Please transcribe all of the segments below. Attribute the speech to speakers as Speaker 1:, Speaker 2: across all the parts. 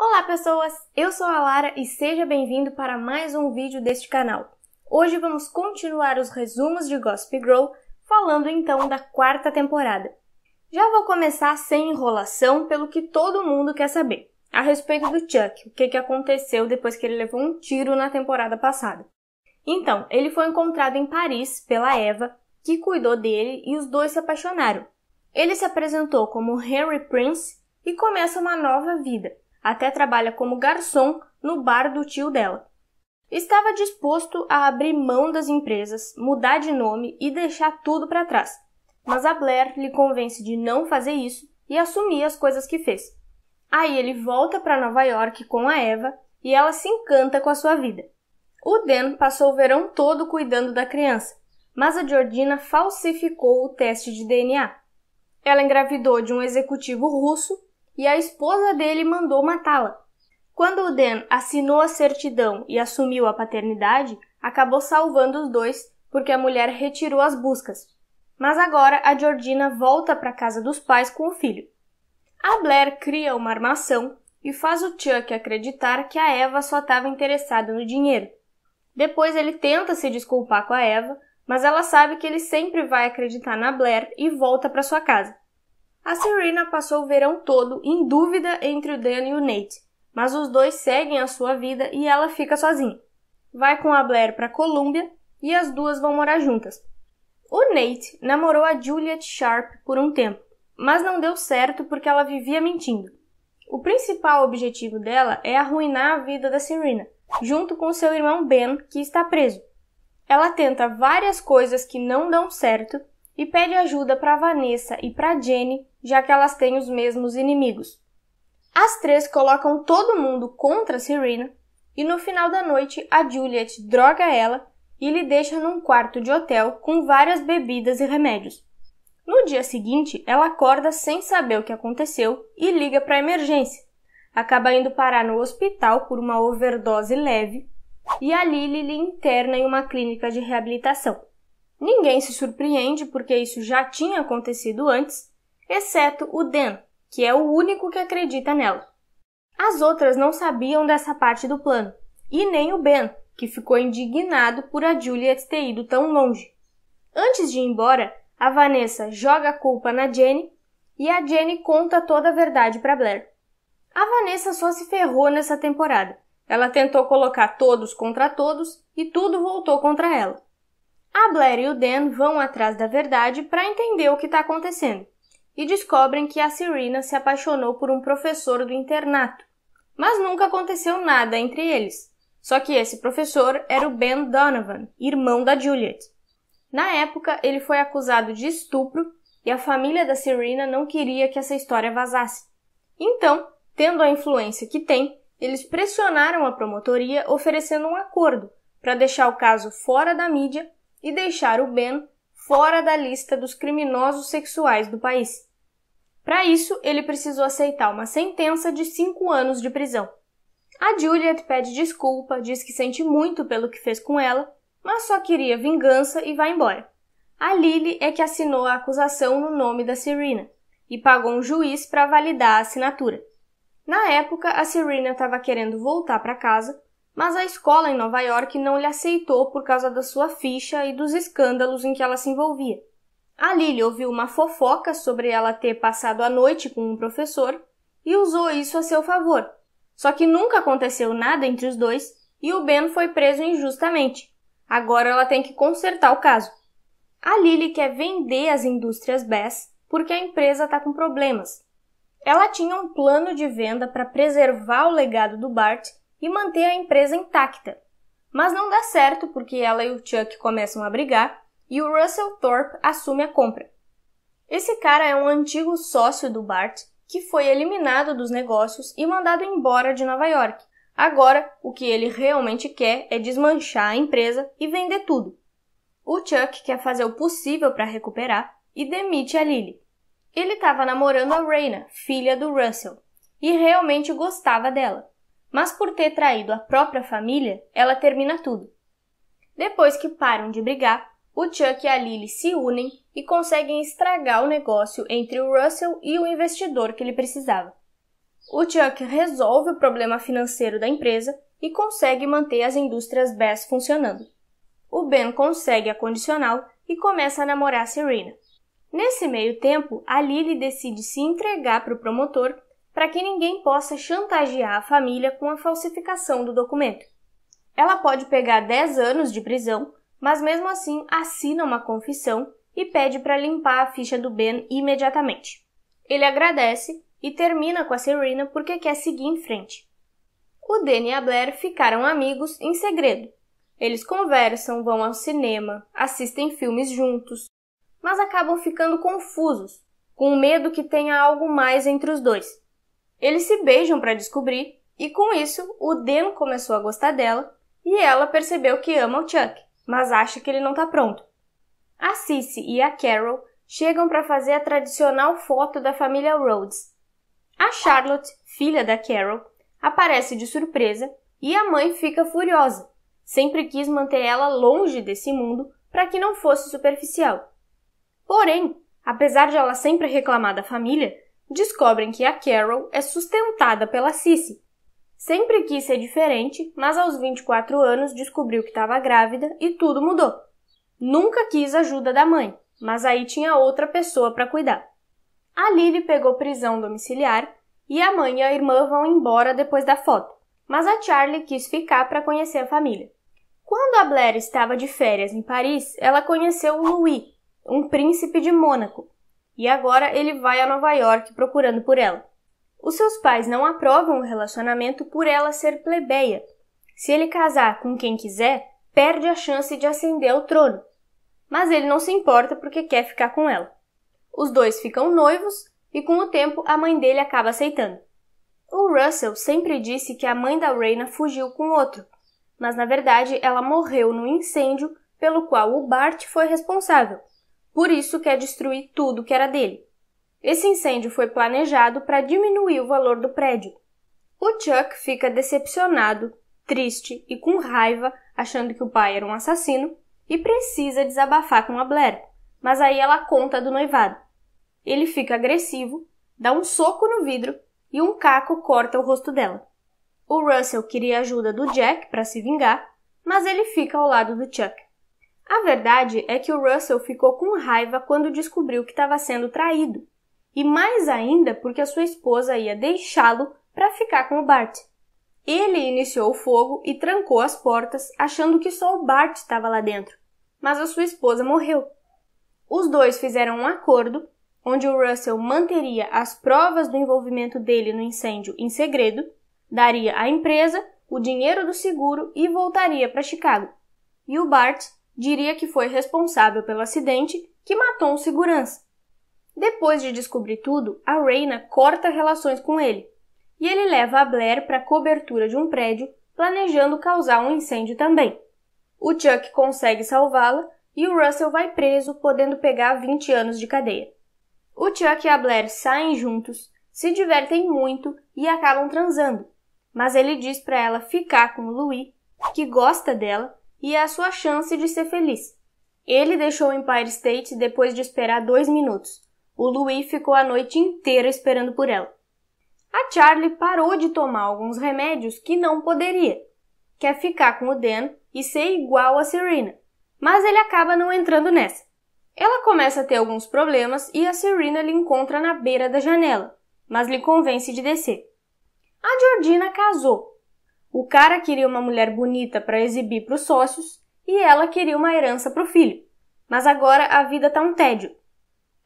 Speaker 1: Olá pessoas, eu sou a Lara e seja bem-vindo para mais um vídeo deste canal. Hoje vamos continuar os resumos de Gossip Girl, falando então da quarta temporada. Já vou começar sem enrolação pelo que todo mundo quer saber, a respeito do Chuck, o que, que aconteceu depois que ele levou um tiro na temporada passada. Então, ele foi encontrado em Paris pela Eva, que cuidou dele e os dois se apaixonaram. Ele se apresentou como Henry Prince e começa uma nova vida, até trabalha como garçom no bar do tio dela. Estava disposto a abrir mão das empresas, mudar de nome e deixar tudo para trás. Mas a Blair lhe convence de não fazer isso e assumir as coisas que fez. Aí ele volta para Nova York com a Eva e ela se encanta com a sua vida. O Dan passou o verão todo cuidando da criança, mas a Georgina falsificou o teste de DNA. Ela engravidou de um executivo russo e a esposa dele mandou matá-la. Quando o Dan assinou a certidão e assumiu a paternidade, acabou salvando os dois porque a mulher retirou as buscas. Mas agora a Georgina volta para casa dos pais com o filho. A Blair cria uma armação e faz o Chuck acreditar que a Eva só estava interessada no dinheiro. Depois ele tenta se desculpar com a Eva, mas ela sabe que ele sempre vai acreditar na Blair e volta para sua casa. A Serena passou o verão todo em dúvida entre o Dan e o Nate, mas os dois seguem a sua vida e ela fica sozinha. Vai com a Blair para Colômbia e as duas vão morar juntas. O Nate namorou a Juliet Sharp por um tempo, mas não deu certo porque ela vivia mentindo. O principal objetivo dela é arruinar a vida da Serena, junto com seu irmão Ben, que está preso. Ela tenta várias coisas que não dão certo e pede ajuda para Vanessa e para Jenny, já que elas têm os mesmos inimigos. As três colocam todo mundo contra Serena e no final da noite a Juliet droga ela e lhe deixa num quarto de hotel com várias bebidas e remédios. No dia seguinte, ela acorda sem saber o que aconteceu e liga para a emergência. Acaba indo parar no hospital por uma overdose leve e a Lily lhe interna em uma clínica de reabilitação. Ninguém se surpreende porque isso já tinha acontecido antes, exceto o Dan, que é o único que acredita nela. As outras não sabiam dessa parte do plano, e nem o Ben, que ficou indignado por a Juliet ter ido tão longe. Antes de ir embora, a Vanessa joga a culpa na Jenny e a Jenny conta toda a verdade para Blair. A Vanessa só se ferrou nessa temporada. Ela tentou colocar todos contra todos e tudo voltou contra ela. A Blair e o Dan vão atrás da verdade para entender o que está acontecendo e descobrem que a Serena se apaixonou por um professor do internato. Mas nunca aconteceu nada entre eles. Só que esse professor era o Ben Donovan, irmão da Juliet. Na época, ele foi acusado de estupro e a família da Serena não queria que essa história vazasse. Então, tendo a influência que tem, eles pressionaram a promotoria oferecendo um acordo para deixar o caso fora da mídia e deixar o Ben fora da lista dos criminosos sexuais do país. Para isso, ele precisou aceitar uma sentença de cinco anos de prisão. A Juliet pede desculpa, diz que sente muito pelo que fez com ela, mas só queria vingança e vai embora. A Lily é que assinou a acusação no nome da Serena e pagou um juiz para validar a assinatura. Na época, a Serena estava querendo voltar para casa mas a escola em Nova York não lhe aceitou por causa da sua ficha e dos escândalos em que ela se envolvia. A Lily ouviu uma fofoca sobre ela ter passado a noite com um professor e usou isso a seu favor. Só que nunca aconteceu nada entre os dois e o Ben foi preso injustamente. Agora ela tem que consertar o caso. A Lily quer vender as indústrias Bess porque a empresa está com problemas. Ela tinha um plano de venda para preservar o legado do Bart e manter a empresa intacta. Mas não dá certo porque ela e o Chuck começam a brigar e o Russell Thorpe assume a compra. Esse cara é um antigo sócio do Bart que foi eliminado dos negócios e mandado embora de Nova York. Agora, o que ele realmente quer é desmanchar a empresa e vender tudo. O Chuck quer fazer o possível para recuperar e demite a Lily. Ele estava namorando a Raina, filha do Russell, e realmente gostava dela mas por ter traído a própria família, ela termina tudo. Depois que param de brigar, o Chuck e a Lily se unem e conseguem estragar o negócio entre o Russell e o investidor que ele precisava. O Chuck resolve o problema financeiro da empresa e consegue manter as indústrias Bass funcionando. O Ben consegue a condicional e começa a namorar a Serena. Nesse meio tempo, a Lily decide se entregar para o promotor para que ninguém possa chantagear a família com a falsificação do documento. Ela pode pegar 10 anos de prisão, mas mesmo assim assina uma confissão e pede para limpar a ficha do Ben imediatamente. Ele agradece e termina com a Serena porque quer seguir em frente. O Danny e a Blair ficaram amigos em segredo. Eles conversam, vão ao cinema, assistem filmes juntos, mas acabam ficando confusos, com medo que tenha algo mais entre os dois. Eles se beijam para descobrir e com isso o Dan começou a gostar dela e ela percebeu que ama o Chuck, mas acha que ele não está pronto. A Cissy e a Carol chegam para fazer a tradicional foto da família Rhodes. A Charlotte, filha da Carol, aparece de surpresa e a mãe fica furiosa. Sempre quis manter ela longe desse mundo para que não fosse superficial. Porém, apesar de ela sempre reclamar da família, descobrem que a Carol é sustentada pela Cici. Sempre quis ser diferente, mas aos 24 anos descobriu que estava grávida e tudo mudou. Nunca quis ajuda da mãe, mas aí tinha outra pessoa para cuidar. A Lily pegou prisão domiciliar e a mãe e a irmã vão embora depois da foto, mas a Charlie quis ficar para conhecer a família. Quando a Blair estava de férias em Paris, ela conheceu o Louis, um príncipe de Mônaco, e agora ele vai a Nova York procurando por ela. Os seus pais não aprovam o relacionamento por ela ser plebeia. Se ele casar com quem quiser, perde a chance de ascender ao trono. Mas ele não se importa porque quer ficar com ela. Os dois ficam noivos e com o tempo a mãe dele acaba aceitando. O Russell sempre disse que a mãe da Reina fugiu com outro, mas na verdade ela morreu no incêndio pelo qual o Bart foi responsável. Por isso quer destruir tudo que era dele. Esse incêndio foi planejado para diminuir o valor do prédio. O Chuck fica decepcionado, triste e com raiva, achando que o pai era um assassino, e precisa desabafar com a Blair, mas aí ela conta do noivado. Ele fica agressivo, dá um soco no vidro e um caco corta o rosto dela. O Russell queria ajuda do Jack para se vingar, mas ele fica ao lado do Chuck. A verdade é que o Russell ficou com raiva quando descobriu que estava sendo traído, e mais ainda porque a sua esposa ia deixá-lo para ficar com o Bart. Ele iniciou o fogo e trancou as portas, achando que só o Bart estava lá dentro, mas a sua esposa morreu. Os dois fizeram um acordo onde o Russell manteria as provas do envolvimento dele no incêndio em segredo, daria à empresa o dinheiro do seguro e voltaria para Chicago. E o Bart diria que foi responsável pelo acidente que matou um segurança. Depois de descobrir tudo, a Reina corta relações com ele e ele leva a Blair para a cobertura de um prédio, planejando causar um incêndio também. O Chuck consegue salvá-la e o Russell vai preso, podendo pegar 20 anos de cadeia. O Chuck e a Blair saem juntos, se divertem muito e acabam transando, mas ele diz para ela ficar com o Louis, que gosta dela e é a sua chance de ser feliz. Ele deixou o Empire State depois de esperar dois minutos. O Louis ficou a noite inteira esperando por ela. A Charlie parou de tomar alguns remédios que não poderia. Quer ficar com o Dan e ser igual a Serena, mas ele acaba não entrando nessa. Ela começa a ter alguns problemas e a Serena lhe encontra na beira da janela, mas lhe convence de descer. A Georgina casou o cara queria uma mulher bonita para exibir para os sócios e ela queria uma herança para o filho. Mas agora a vida tá um tédio.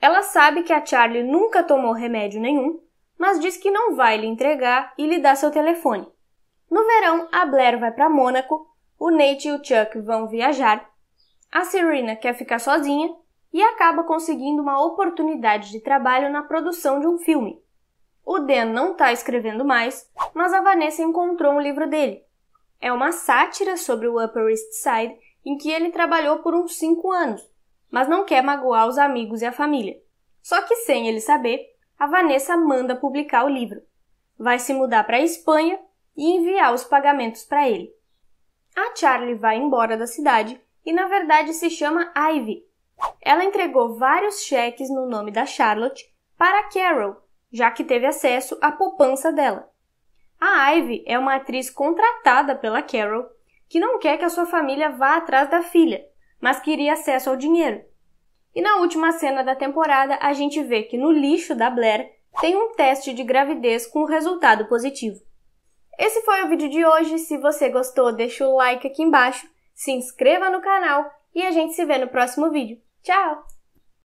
Speaker 1: Ela sabe que a Charlie nunca tomou remédio nenhum, mas diz que não vai lhe entregar e lhe dá seu telefone. No verão, a Blair vai para Mônaco, o Nate e o Chuck vão viajar, a Serena quer ficar sozinha e acaba conseguindo uma oportunidade de trabalho na produção de um filme. O Dan não está escrevendo mais, mas a Vanessa encontrou um livro dele. É uma sátira sobre o Upper East Side em que ele trabalhou por uns 5 anos, mas não quer magoar os amigos e a família. Só que sem ele saber, a Vanessa manda publicar o livro. Vai se mudar para a Espanha e enviar os pagamentos para ele. A Charlie vai embora da cidade e na verdade se chama Ivy. Ela entregou vários cheques no nome da Charlotte para Carol, já que teve acesso à poupança dela. A Ivy é uma atriz contratada pela Carol, que não quer que a sua família vá atrás da filha, mas queria acesso ao dinheiro. E na última cena da temporada, a gente vê que no lixo da Blair tem um teste de gravidez com resultado positivo. Esse foi o vídeo de hoje. Se você gostou, deixa o like aqui embaixo, se inscreva no canal e a gente se vê no próximo vídeo. Tchau!